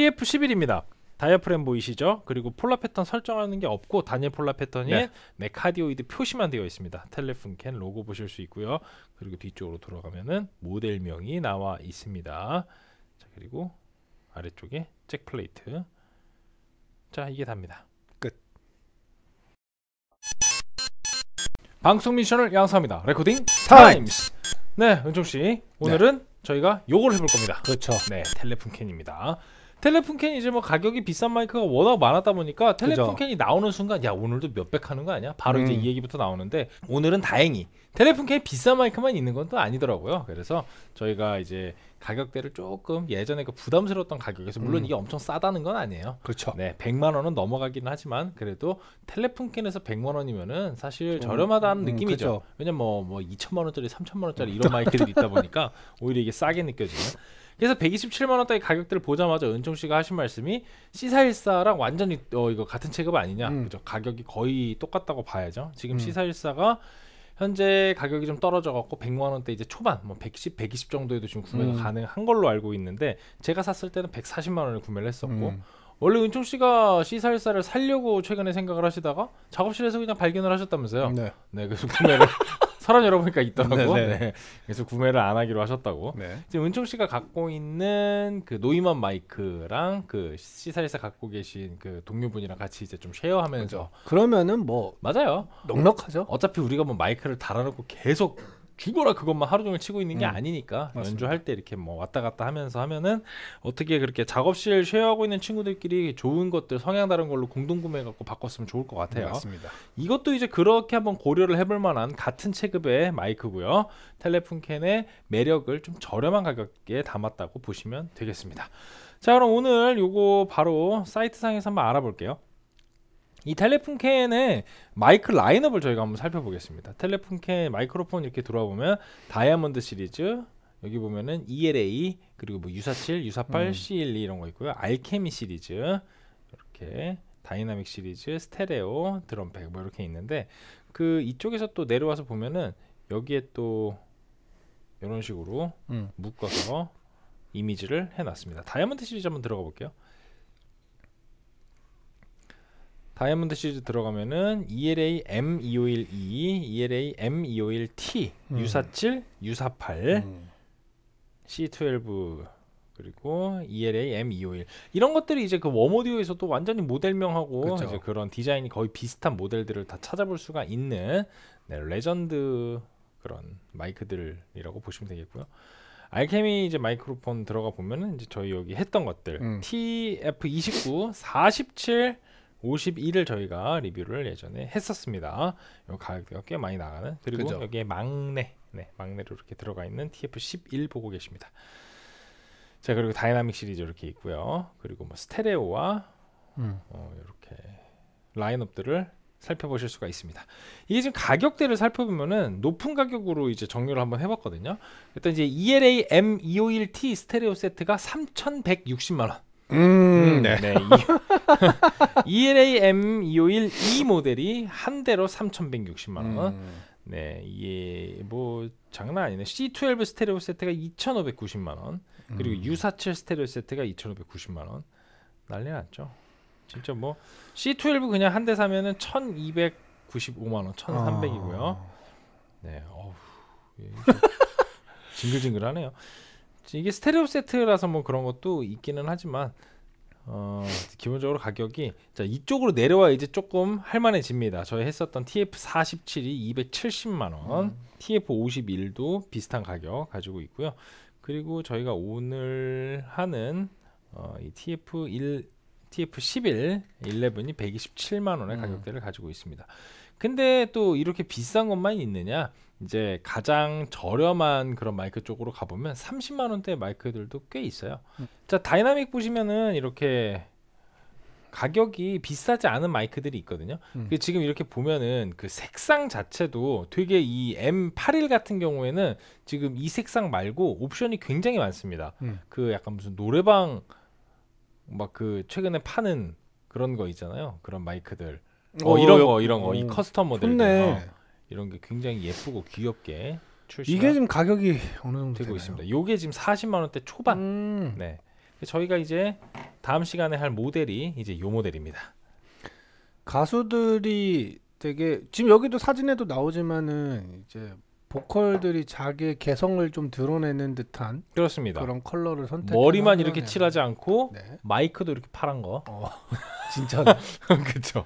TF11입니다. 다이아프램 보이시죠? 그리고 폴라 패턴 설정하는 게 없고 단일 폴라 패턴이 네. 메카디오이드 표시만 되어 있습니다. 텔레폰캔 로고 보실 수 있고요. 그리고 뒤쪽으로 돌아가면은 모델명이 나와 있습니다. 자, 그리고 아래쪽에 잭 플레이트. 자, 이게 답니다. 끝. 방송 미션을 양성합니다. 레코딩 타임스. 네, 은총 씨. 오늘은 네. 저희가 요걸 해볼 겁니다. 그렇죠. 네, 텔레폰캔입니다. 텔레폰 캔 이제 뭐 가격이 비싼 마이크가 워낙 많았다 보니까 텔레폰 그죠. 캔이 나오는 순간 야 오늘도 몇백 하는 거 아니야? 바로 음. 이제 이 얘기부터 나오는데 오늘은 다행히 텔레폰 캔 비싼 마이크만 있는 건 또 아니더라고요. 그래서 저희가 이제 가격대를 조금 예전에 그 부담스러웠던 가격에서 물론 음. 이게 엄청 싸다는 건 아니에요. 그렇죠. 네, 100만 원은 넘어가긴 하지만 그래도 텔레폰 캔에서 100만 원이면은 사실 음, 저렴하다는 느낌이죠. 왜냐면 뭐, 뭐 2천만 원짜리, 3천만 원짜리 이런 마이크들이 있다 보니까 오히려 이게 싸게 느껴지는 그래서 127만 원대의 가격대를 보자마자 은총 씨가 하신 말씀이 시사일사랑 완전히 어 이거 같은 체급 아니냐? 음. 그죠? 가격이 거의 똑같다고 봐야죠. 지금 음. C414가 현재 가격이 좀 떨어져 갖고 100만 원대 이제 초반 뭐 110, 120 정도에도 지금 구매가 음. 가능한 걸로 알고 있는데 제가 샀을 때는 140만 원을 구매를 했었고 음. 원래 은총 씨가 시사일사를 살려고 최근에 생각을 하시다가 작업실에서 그냥 발견을 하셨다면서요. 네. 네, 그래서 구매를 철원 열어보니까 있더라고. 네, 네. 네. 그래서 구매를 안 하기로 하셨다고. 네. 지금 은총 씨가 갖고 있는 그 노이만 마이크랑 그시사에서 갖고 계신 그 동료분이랑 같이 이제 좀 쉐어하면서 그러면은 뭐 맞아요. 넉넉하죠. 어차피 우리가 뭐 마이크를 달아놓고 계속 죽어라 그것만 하루 종일 치고 있는 게 음. 아니니까 맞습니다. 연주할 때 이렇게 뭐 왔다 갔다 하면서 하면은 어떻게 그렇게 작업실 쉐어하고 있는 친구들끼리 좋은 것들 성향 다른 걸로 공동 구매해 갖고 바꿨으면 좋을 것 같아요. 네, 맞습니다. 이것도 이제 그렇게 한번 고려를 해볼 만한 같은 체급의 마이크고요. 텔레폰캔의 매력을 좀 저렴한 가격에 담았다고 보시면 되겠습니다. 자 그럼 오늘 요거 바로 사이트상에서 한번 알아볼게요. 이 텔레폰 캔의 마이크 라인업을 저희가 한번 살펴보겠습니다. 텔레폰 캔 마이크로폰 이렇게 들어와 보면 다이아몬드 시리즈 여기 보면은 ELA 그리고 뭐 유사 7 유사 8 음. C12 e 이런 거 있고요. 알케미 시리즈 이렇게 다이나믹 시리즈, 스테레오, 드럼백뭐 이렇게 있는데 그 이쪽에서 또 내려와서 보면은 여기에 또 이런 식으로 음. 묶어서 이미지를 해놨습니다. 다이아몬드 시리즈 한번 들어가 볼게요. 다이아몬드 시리즈 들어가면은 ELA M251E, e ELA M251T, e 음. U47, 유사8 음. C12 그리고 ELA M251 e 이런 것들이 이제 그 웜오디오에서 도 완전히 모델명하고 그쵸. 이제 그런 디자인이 거의 비슷한 모델들을 다 찾아볼 수가 있는 네, 레전드 그런 마이크들이라고 보시면 되겠고요. 알케미 이제 마이크로폰 들어가 보면은 이제 저희 여기 했던 것들 음. TF29, 47 51을 저희가 리뷰를 예전에 했었습니다. 요 가격대가 꽤 많이 나가는 그리고 그죠. 여기에 막내 네, 막내로 이렇게 들어가 있는 TF11 보고 계십니다. 자 그리고 다이나믹 시리즈 이렇게 있고요. 그리고 뭐 스테레오와 음. 어, 이렇게 라인업들을 살펴보실 수가 있습니다. 이게 지금 가격대를 살펴보면은 높은 가격으로 이제 정렬을 한번 해봤거든요. 일단 이제 ELA M251T 스테레오 세트가 3,160만 원. 음, 음 네. 네. ELAM e 251 E 모델이 한 대로 3,160만 원. 음. 네, 이게 뭐 장난 아니네. C12 스테레오 세트가 2,590만 원. 그리고 음. U47 스테레오 세트가 2,590만 원. 난리 났죠. 진짜 뭐 C12 그냥 한 대 사면은 1,295만 원, 1,300이고요. 아. 네. 어우. 징글징글하네요. 이게 스테레오 세트라서 뭐 그런 것도 있기는 하지만 어, 기본적으로 가격이 자 이쪽으로 내려와 이제 조금 할만해집니다. 저희 했었던 TF47이 270만 원, 음. TF51도 비슷한 가격 가지고 있고요. 그리고 저희가 오늘 하는 어, 이 TF1 TF11, 11이 127만 원의 음. 가격대를 가지고 있습니다. 근데 또 이렇게 비싼 것만 있느냐? 이제 가장 저렴한 그런 마이크 쪽으로 가보면 30만 원대 마이크들도 꽤 있어요. 음. 자 다이나믹 보시면은 이렇게 가격이 비싸지 않은 마이크들이 있거든요. 음. 그 지금 이렇게 보면은 그 색상 자체도 되게 이 M81 같은 경우에는 지금 이 색상 말고 옵션이 굉장히 많습니다. 음. 그 약간 무슨 노래방 막 그 최근에 파는 그런 거 있잖아요. 그런 마이크들. 어, 오, 어, 이런 거 이런 거이 어, 커스텀 모델들. 좋네. 어. 이런 게 굉장히 예쁘고 귀엽게 출시 이게 지금 가격이 어느 정도 되고 되나요? 있습니다. 이게 지금 40만 원대 초반. 음. 네. 저희가 이제 다음 시간에 할 모델이 이제 요 모델입니다. 가수들이 되게 지금 여기도 사진에도 나오지만은 이제 보컬들이 자기의 개성을 좀 드러내는 듯한 그렇습니다. 그런 컬러를 선택. 머리만 이렇게 칠하지 않고 네. 마이크도 이렇게 파란 거. 어, 진짜 그렇죠.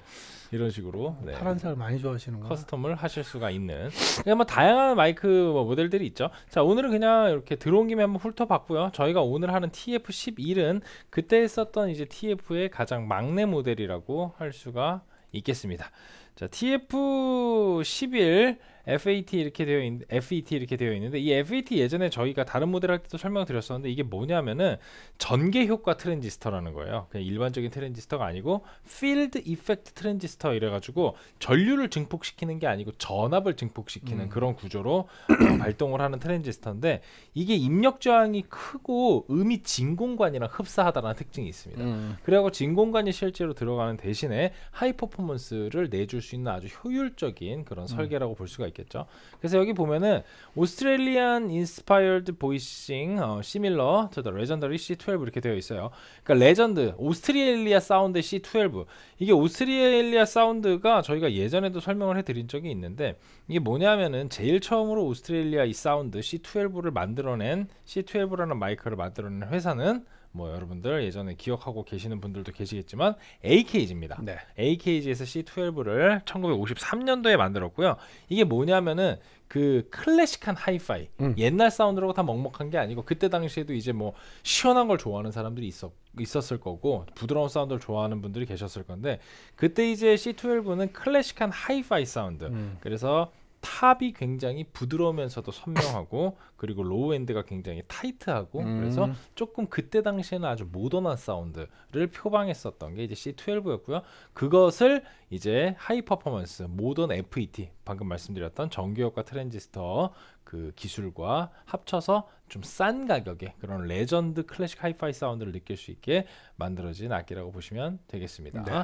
이런 식으로 네. 파란색을 많이 좋아하시는 거 커스텀을 하실 수가 있는 그냥 뭐 다양한 마이크 뭐 모델들이 있죠 자 오늘은 그냥 이렇게 들어온 김에 한번 훑어봤고요 저희가 오늘 하는 TF11은 그때 썼던 이제 TF의 가장 막내 모델이라고 할 수가 있겠습니다 자 TF11 FAT 이렇게 되어 있는 FET 이렇게 되어 있는데 이 FET 예전에 저희가 다른 모델 할 때도 설명 드렸었는데 이게 뭐냐면은 전개 효과 트랜지스터라는 거예요. 그냥 일반적인 트랜지스터가 아니고 필드 이펙트 트랜지스터 이래 가지고 전류를 증폭시키는 게 아니고 전압을 증폭시키는 음. 그런 구조로 발동을 하는 트랜지스터인데 이게 입력 저항이 크고 음이 진공관이랑 흡사하다는 특징이 있습니다. 음. 그리고 진공관이 실제로 들어가는 대신에 하이 퍼포먼스를 내줄 수 있는 아주 효율적인 그런 음. 설계라고 볼 수가 있 있겠죠. 그래서 여기 보면은 오스트레일리안 인스파이어드 보이싱 어, 시밀러 투더 레전더리 C12 이렇게 되어 있어요. 그러니까 레전드 오스트레일리아 사운드 C12 이게 오스트레일리아 사운드가 저희가 예전에도 설명을 해드린 적이 있는데 이게 뭐냐면은 제일 처음으로 오스트레일리아 이 사운드 C12를 만들어낸 C12라는 마이크를 만들어낸 회사는 뭐 여러분들 예전에 기억하고 계시는 분들도 계시겠지만 AKG입니다. 네. AKG에서 C12를 1953년도에 만들었고요. 이게 뭐냐면은 그 클래식한 하이파이 음. 옛날 사운드로고다 먹먹한 게 아니고 그때 당시에도 이제 뭐 시원한 걸 좋아하는 사람들이 있었 있었을 거고 부드러운 사운드를 좋아하는 분들이 계셨을 건데 그때 이제 C12는 클래식한 하이파이 사운드 음. 그래서 탑이 굉장히 부드러우면서도 선명하고 그리고 로우 엔드가 굉장히 타이트하고 음. 그래서 조금 그때 당시에는 아주 모던한 사운드를 표방했었던 게 이제 C12였고요. 그것을 이제 하이 퍼포먼스 모던 FET 방금 말씀드렸던 전기효과 트랜지스터 그 기술과 합쳐서 좀 싼 가격에 그런 레전드 클래식 하이파이 사운드를 느낄 수 있게 만들어진 악기라고 보시면 되겠습니다. 네.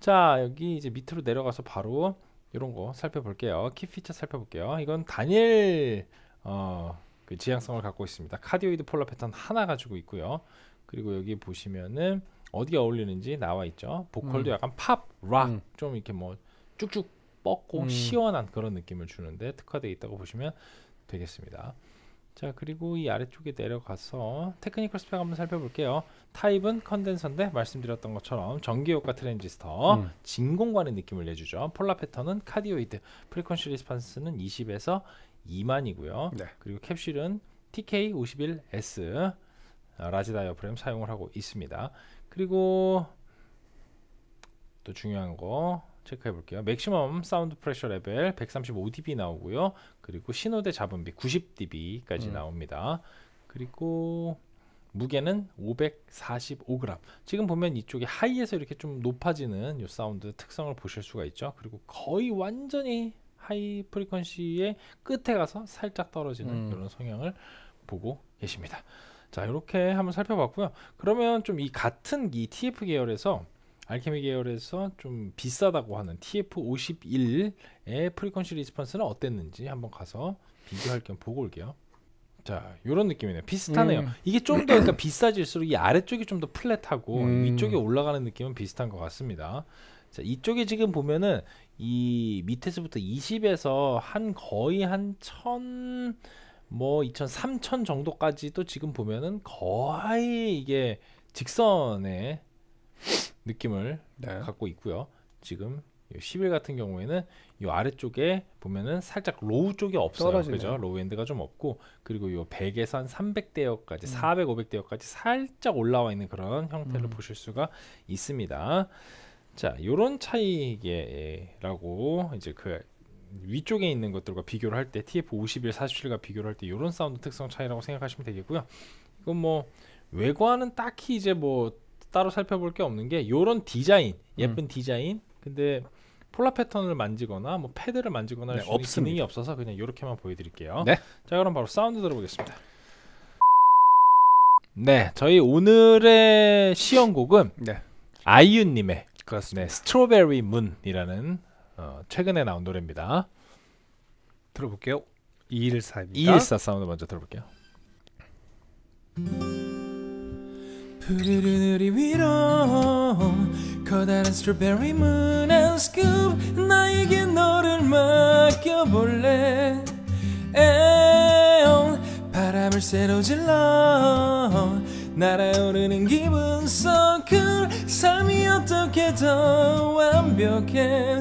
자 여기 이제 밑으로 내려가서 바로 이런 거 살펴볼게요. 키 피처 살펴볼게요. 이건 단일 어, 그 지향성을 갖고 있습니다. 카디오이드 폴라 패턴 하나 가지고 있고요. 그리고 여기 보시면은 어디에 어울리는지 나와 있죠. 보컬도 음. 약간 팝, 락좀 음. 이렇게 뭐 쭉쭉 뻗고 음. 시원한 그런 느낌을 주는데 특화되어 있다고 보시면 되겠습니다. 자 그리고 이 아래쪽에 내려가서 테크니컬 스펙 한번 살펴볼게요 타입은 컨덴서인데 말씀드렸던 것처럼 전기효과 트랜지스터 음. 진공관의 느낌을 내주죠 폴라 패턴은 카디오이드 프리퀀시 리스판스는 20에서 2만이고요 네. 그리고 캡슐은 TK51S 라지 다이어프램 사용을 하고 있습니다 그리고 또 중요한 거 체크해 볼게요. 맥시멈 사운드 프레셔 레벨 135dB 나오고요. 그리고 신호대 잡음비 90dB까지 음. 나옵니다. 그리고 무게는 545g. 지금 보면 이쪽에 하이에서 이렇게 좀 높아지는 요 사운드 특성을 보실 수가 있죠. 그리고 거의 완전히 하이 프리퀀시의 끝에 가서 살짝 떨어지는 음. 이런 성향을 보고 계십니다. 자, 이렇게 한번 살펴봤고요. 그러면 좀 이 같은 이 TF 계열에서 알케미 계열에서 좀 비싸다고 하는 TF51의 프리퀀시 리스폰스는 어땠는지 한번 가서 비교할 겸 보고 올게요. 자, 요런 느낌이네요. 비슷하네요. 음. 이게 좀 더 그러니까 비싸질수록 이 아래쪽이 좀 더 플랫하고 음. 위쪽에 올라가는 느낌은 비슷한 것 같습니다. 자, 이쪽에 지금 보면은 이 밑에서부터 20에서 한 거의 한 천 뭐2 0 0 0 3 0 0 0 정도까지도 지금 보면은 거의 이게 직선에 느낌을 네. 갖고 있고요. 지금 10일 같은 경우에는 이 아래쪽에 보면은 살짝 로우 쪽이 없어요. 그죠? 로우 엔드가 좀 없고 그리고 이 100에서 한 300대역까지 음. 400, 500대역까지 살짝 올라와 있는 그런 형태를 음. 보실 수가 있습니다. 자, 요런 차이라고 이제 그 위쪽에 있는 것들과 비교를 할 때 TF51, 47과 비교를 할 때 요런 사운드 특성 차이라고 생각하시면 되겠고요. 이건 뭐 외관은 딱히 이제 뭐 따로 살펴볼 게 없는 게 요런 디자인 음. 예쁜 음. 디자인 근데 폴라 패턴을 만지거나 뭐 패드를 만지거나 네, 할수 있는 기능이 없어서 그냥 이렇게만 보여드릴게요 네. 자 그럼 바로 사운드 들어보겠습니다 네 저희 오늘의 시연곡은 네. 아이유님의 그렇습니다. 네, 스트로베리 문이라는 어, 최근에 나온 노래입니다 들어볼게요 214입니다 214 사운드 먼저 들어볼게요 푸르른 우리 위로 커다란 스트로베리 문한 스쿱 나에게 너를 맡겨볼래 에어 바람을 새로 질러 날아오르는 기분 서클 삶이 어떻게 더 완벽해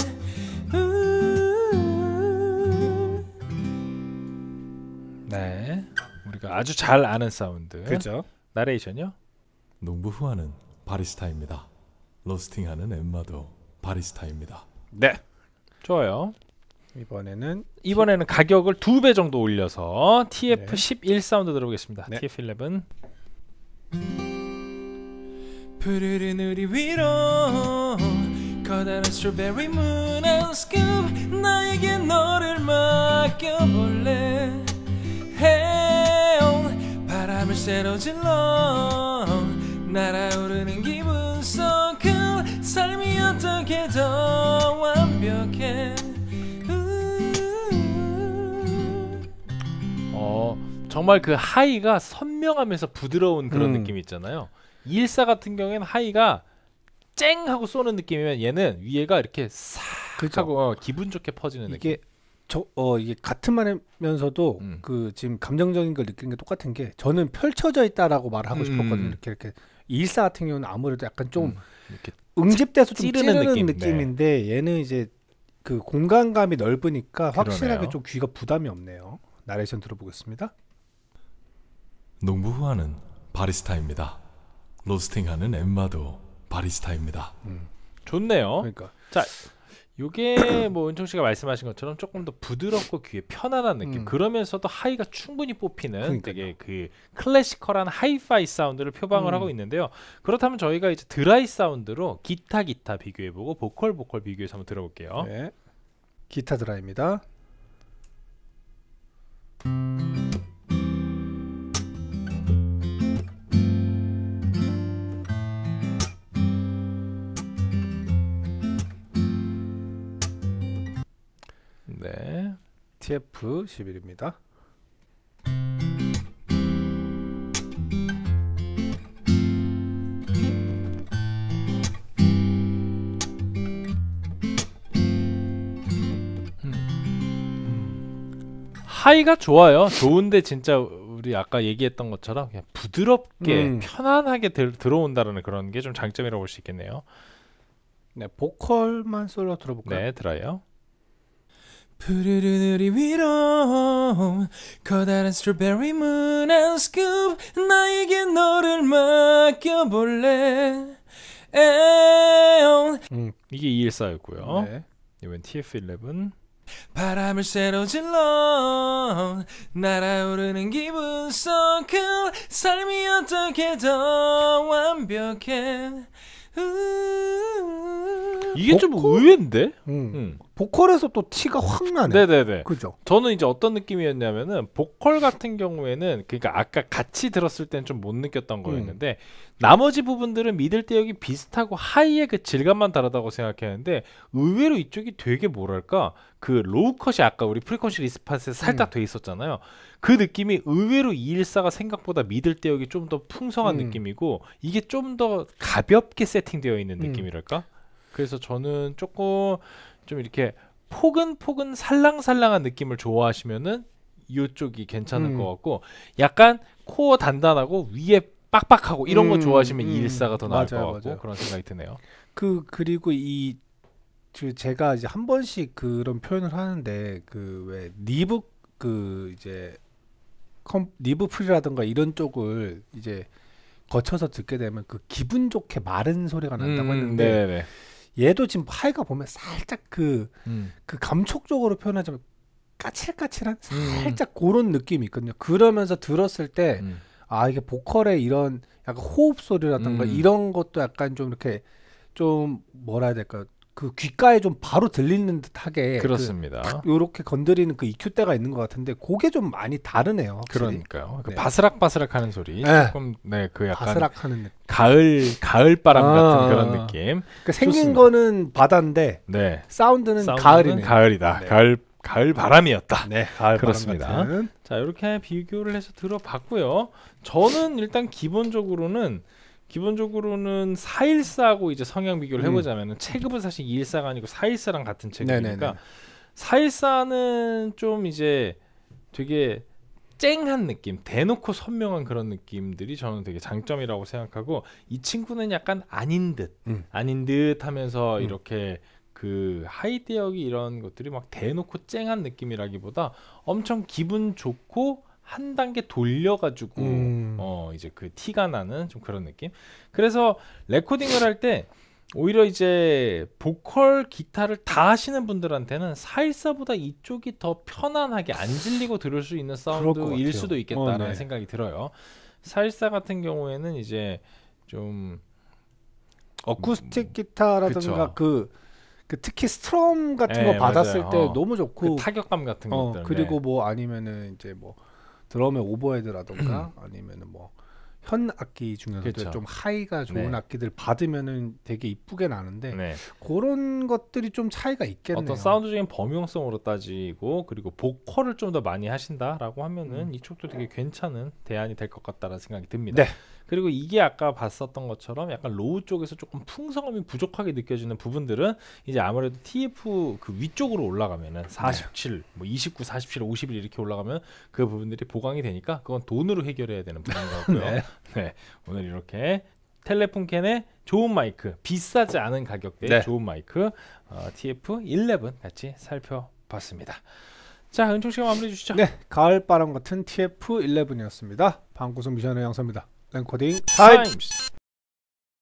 네 우리가 아주 잘 아는 사운드 그죠 나레이션이요? 농부 후아는 바리스타입니다. 로스팅하는 엠마도 바리스타입니다. 네, 좋아요. 이번에는 이번에는 T... 가격을 두 배 정도 올려서 TF11 사운드 들어보겠습니다. 네. TF11. 푸르른 우리 위로 커다란 스트로베리 문한 스쿱 나에게 너를 맡겨볼래 해온 바람을 새로 질러 날아오르는 기분 속그 삶이 어떻게 더 완벽해 어 정말 그 하이가 선명하면서 부드러운 그런 음. 느낌이 있잖아요 일사 같은 경우에는 하이가 쨍 하고 쏘는 느낌이면 얘는 위에가 이렇게 싹 그렇죠. 하고 어, 기분 좋게 퍼지는 이게 느낌. 저, 어, 이게 같은 말이면서도 음. 그 지금 감정적인 걸 느끼는 게 똑같은 게 저는 펼쳐져 있다라고 말하고 을 음. 싶었거든요. 이렇게 이렇게 일사 같은 경우는 아무래도 약간 좀 음, 이렇게 응집돼서 좀 찌르는, 찌르는 느낌. 인데 네. 얘는 이제 그 공간감이 넓으니까 확실하게 그러네요. 좀 귀가 부담이 없네요. 나레이션 들어보겠습니다. 농부 후아는 바리스타입니다. 로스팅하는 엠마도 바리스타입니다. 음. 좋네요. 그러니까 자 요게 뭐 은총 씨가 말씀하신 것처럼 조금 더 부드럽고 귀에 편안한 느낌. 음. 그러면서도 하이가 충분히 뽑히는 그러니까요. 되게 그 클래시컬한 하이파이 사운드를 표방을 음. 하고 있는데요. 그렇다면 저희가 이제 드라이 사운드로 기타 기타 비교해 보고 보컬 보컬 비교해서 한번 들어볼게요. 네. 기타 드라이입니다. CF11입니다. 하이가 좋아요. 좋은데 진짜 우리 아까 얘기했던 것처럼 그냥 부드럽게 음. 편안하게 들, 들어온다는 그런 게 좀 장점이라고 볼 수 있겠네요. 네, 보컬만 솔로 들어볼까요? 네, 들어요. 푸르르 느리 위로 커다란 스트로베리 문한 스쿱 나에게 너를 맡겨볼래 에온 음, 이게 2146고요 네. 이번 TF11 바람을 새로 질러 날아오르는 기분 속그 삶이 어떻게 더 완벽해 이게 좀 어, 의외인데? 응. 음. 응. 음. 보컬에서 또 티가 확 나네. 네네네. 그죠. 저는 이제 어떤 느낌이었냐면은 보컬 같은 경우에는 그러니까 아까 같이 들었을 땐 좀 못 느꼈던 음. 거였는데 음. 나머지 부분들은 미들 때 여기 비슷하고 하이의 그 질감만 다르다고 생각했는데 의외로 이쪽이 되게 뭐랄까 그 로우 컷이 아까 우리 프리퀀시 리스팟에 살짝 음. 돼 있었잖아요. 그 느낌이 의외로 214가 생각보다 미들 때 여기 좀더 풍성한 음. 느낌이고 이게 좀 더 가볍게 세팅되어 있는 음. 느낌이랄까. 그래서 저는 조금 좀 이렇게 포근포근 살랑살랑한 느낌을 좋아하시면은 이쪽이 괜찮을 음. 것 같고 약간 코어 단단하고 위에 빡빡하고 이런 음, 거 좋아하시면 음. 이 일사가 더 나을 맞아요, 것 같고 맞아요. 그런 생각이 드네요. 그 그리고 이 제가 이제 한 번씩 그런 표현을 하는데 그 왜니브그 그 이제 컴니브 프리라든가 이런 쪽을 이제 거쳐서 듣게 되면 그 기분 좋게 마른 소리가 난다고 음, 했는데 네네. 얘도 지금 하이가 보면 살짝 그그 음. 그 감촉적으로 표현하자면 까칠까칠한 음. 살짝 음. 그런 느낌이 있거든요. 그러면서 들었을 때 음. 아, 이게 보컬의 이런 약간 호흡 소리라든가 음. 이런 것도 약간 좀 이렇게 좀 뭐라 해야 될까? 그 귓가에 좀 바로 들리는 듯하게 그 그렇습니다. 이렇게 건드리는 그 EQ 대가 있는 것 같은데 그게 좀 많이 다르네요. 확실히. 그러니까요. 그 네. 바스락바스락하는 소리 네. 조금 네 그 약간 바스락하는 가을 가을 바람 아, 같은 그런 느낌. 그러니까 생긴 거는 바다인데 네. 사운드는, 사운드는 가을이네. 가을이다. 네. 가을 가을 바람이었다. 네, 가을 그렇습니다. 바람 같은. 자 이렇게 비교를 해서 들어봤고요. 저는 일단 기본적으로는 기본적으로는 414하고 이제 성향 비교를 음. 해보자면 체급은 사실 214가 아니고 414랑 같은 체급이니까 414는 좀 이제 되게 쨍한 느낌, 대놓고 선명한 그런 느낌들이 저는 되게 장점이라고 생각하고 이 친구는 약간 아닌 듯, 음. 아닌 듯 하면서 음. 이렇게 그 하이대역이 이런 것들이 막 대놓고 쨍한 느낌이라기보다 엄청 기분 좋고 한 단계 돌려가지고 음. 어 이제 그 티가 나는 좀 그런 느낌. 그래서 레코딩을 할 때 오히려 이제 보컬 기타를 다 하시는 분들한테는 414보다 이쪽이 더 편안하게 안 질리고 들을 수 있는 사운드일 수도 있겠다라는 어, 네. 생각이 들어요. 414 같은 경우에는 이제 좀 어쿠스틱 기타라든가 그그 그 특히 스트럼 같은 네, 거 받았을 맞아요. 때 어. 너무 좋고 그 타격감 같은 어, 것들 그리고 네. 뭐 아니면은 이제 뭐 드럼의 오버헤드라던가 음. 아니면은 뭐 현 악기 중에서도 그렇죠. 좀 하이가 좋은 네. 악기들 받으면은 되게 이쁘게 나는데 네. 그런 것들이 좀 차이가 있겠네요. 어떤 사운드적인 범용성으로 따지고 그리고 보컬을 좀 더 많이 하신다라고 하면은 음. 이쪽도 되게 괜찮은 대안이 될 것 같다라는 생각이 듭니다. 네. 그리고 이게 아까 봤었던 것처럼 약간 로우 쪽에서 조금 풍성함이 부족하게 느껴지는 부분들은 이제 아무래도 TF 그 위쪽으로 올라가면은 47, 뭐 29, 47, 51 이렇게 올라가면 그 부분들이 보강이 되니까 그건 돈으로 해결해야 되는 부분인 것 같고요. 네. 네. 오늘 이렇게 텔레폰 캔의 좋은 마이크, 비싸지 않은 가격대의 네. 좋은 마이크 어, TF11 같이 살펴봤습니다. 자, 은총 씨가 마무리해 주시죠. 네, 가을 바람 같은 TF11이었습니다. 방구석 미션의 양서입니다. 랭코딩 타임스